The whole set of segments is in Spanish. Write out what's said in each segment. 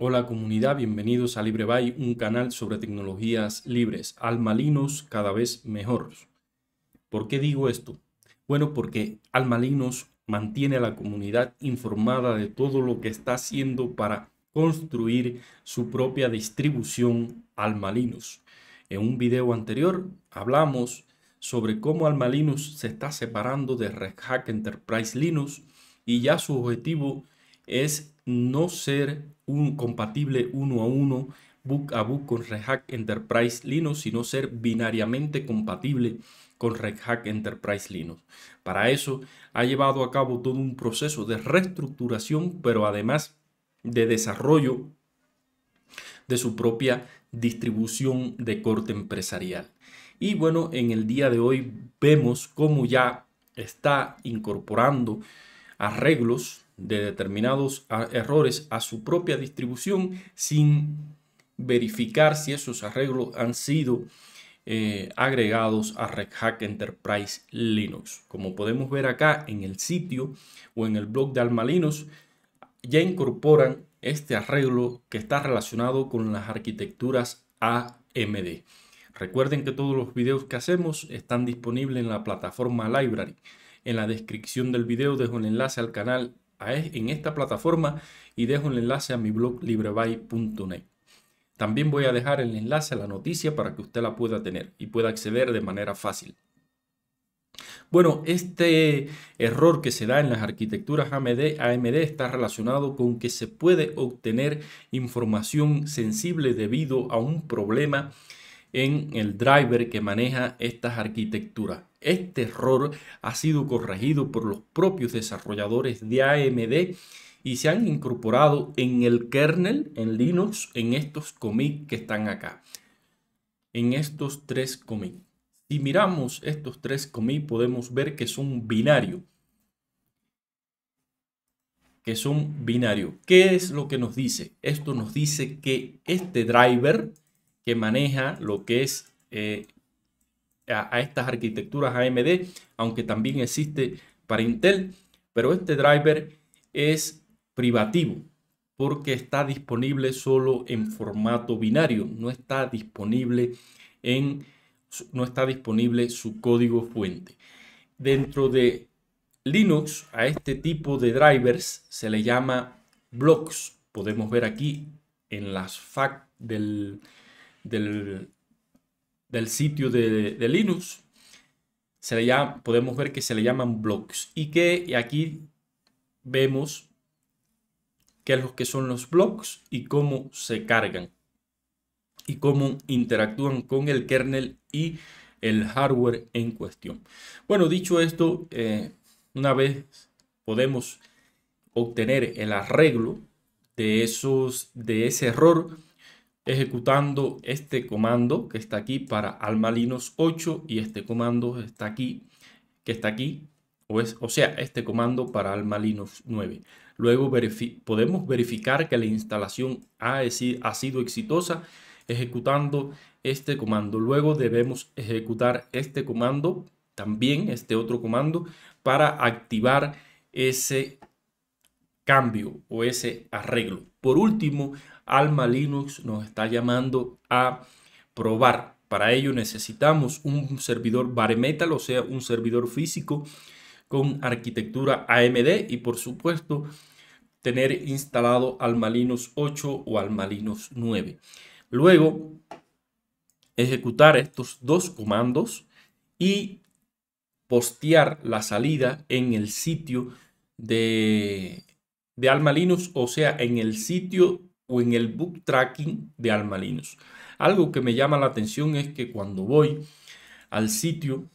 Hola comunidad, bienvenidos a LibreBay, un canal sobre tecnologías libres, Almalinos cada vez mejor. ¿Por qué digo esto? Bueno, porque Almalinos mantiene a la comunidad informada de todo lo que está haciendo para construir su propia distribución Almalinos. En un video anterior hablamos sobre cómo Almalinos se está separando de Red Hat Enterprise Linux y ya su objetivo es no ser un, compatible uno a uno book a book con Red Hat Enterprise Linux, sino ser binariamente compatible con Red Hat Enterprise Linux. Para eso ha llevado a cabo todo un proceso de reestructuración, pero además de desarrollo de su propia distribución de corte empresarial. Y bueno, en el día de hoy vemos cómo ya está incorporando arreglos de determinados errores a su propia distribución sin verificar si esos arreglos han sido eh, agregados a Red Hat Enterprise Linux. Como podemos ver acá en el sitio o en el blog de Alma ya incorporan este arreglo que está relacionado con las arquitecturas AMD. Recuerden que todos los videos que hacemos están disponibles en la plataforma Library. En la descripción del video dejo el enlace al canal en esta plataforma y dejo el enlace a mi blog libreby.net También voy a dejar el enlace a la noticia para que usted la pueda tener y pueda acceder de manera fácil. Bueno, este error que se da en las arquitecturas AMD, AMD, está relacionado con que se puede obtener información sensible debido a un problema en el driver que maneja estas arquitecturas. Este error ha sido corregido por los propios desarrolladores de AMD y se han incorporado en el kernel, en Linux, en estos commits que están acá. En estos tres commits. Si miramos estos tres commits podemos ver que son binario. Que son binario. ¿Qué es lo que nos dice? Esto nos dice que este driver que maneja lo que es eh, a, estas arquitecturas AMD, aunque también existe para Intel, pero este driver es privativo porque está disponible solo en formato binario, no está disponible en no está disponible su código fuente. Dentro de Linux a este tipo de drivers se le llama blocks. Podemos ver aquí en las fac del del sitio de, Linux. Se le podemos ver que se le llaman blocks y que aquí vemos qué es lo que son los blocks y cómo se cargan y cómo interactúan con el kernel y el hardware en cuestión. Bueno, dicho esto, eh, una vez podemos obtener el arreglo de, esos, de ese error, ejecutando este comando que está aquí para almalinos Linux 8 y este comando está aquí, que está aquí, o, es, o sea, este comando para almalinos Linux 9. Luego podemos verificar que la instalación ha sido exitosa ejecutando este comando. Luego debemos ejecutar este comando, también este otro comando, para activar ese cambio o ese arreglo. Por último, Alma Linux nos está llamando a probar. Para ello necesitamos un servidor bare metal, o sea, un servidor físico con arquitectura AMD y por supuesto tener instalado Alma Linux 8 o Alma Linux 9. Luego, ejecutar estos dos comandos y postear la salida en el sitio de, de Alma Linux, o sea, en el sitio o en el Book Tracking de almalinos Algo que me llama la atención es que cuando voy al sitio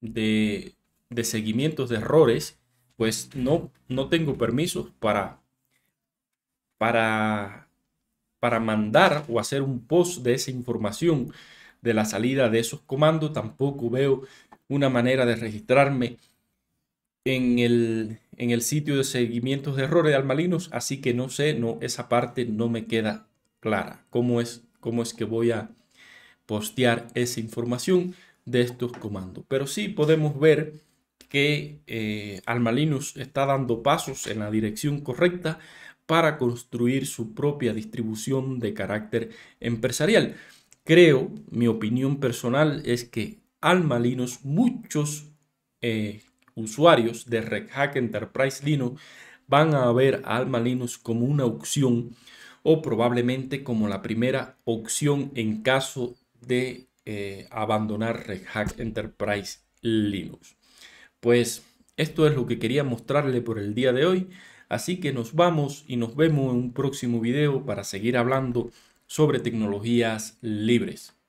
de, de seguimientos de errores, pues no, no tengo permisos para, para, para mandar o hacer un post de esa información de la salida de esos comandos. Tampoco veo una manera de registrarme en el, en el sitio de seguimientos de errores de Almalinos. así que no sé, no, esa parte no me queda clara. ¿Cómo es, cómo es que voy a postear esa información de estos comandos? Pero sí podemos ver que eh, Almalinos está dando pasos en la dirección correcta para construir su propia distribución de carácter empresarial. Creo, mi opinión personal es que Almalinos muchos eh, usuarios de Red Hat Enterprise Linux van a ver a Alma Linux como una opción o probablemente como la primera opción en caso de eh, abandonar Red Hat Enterprise Linux. Pues esto es lo que quería mostrarle por el día de hoy. Así que nos vamos y nos vemos en un próximo video para seguir hablando sobre tecnologías libres.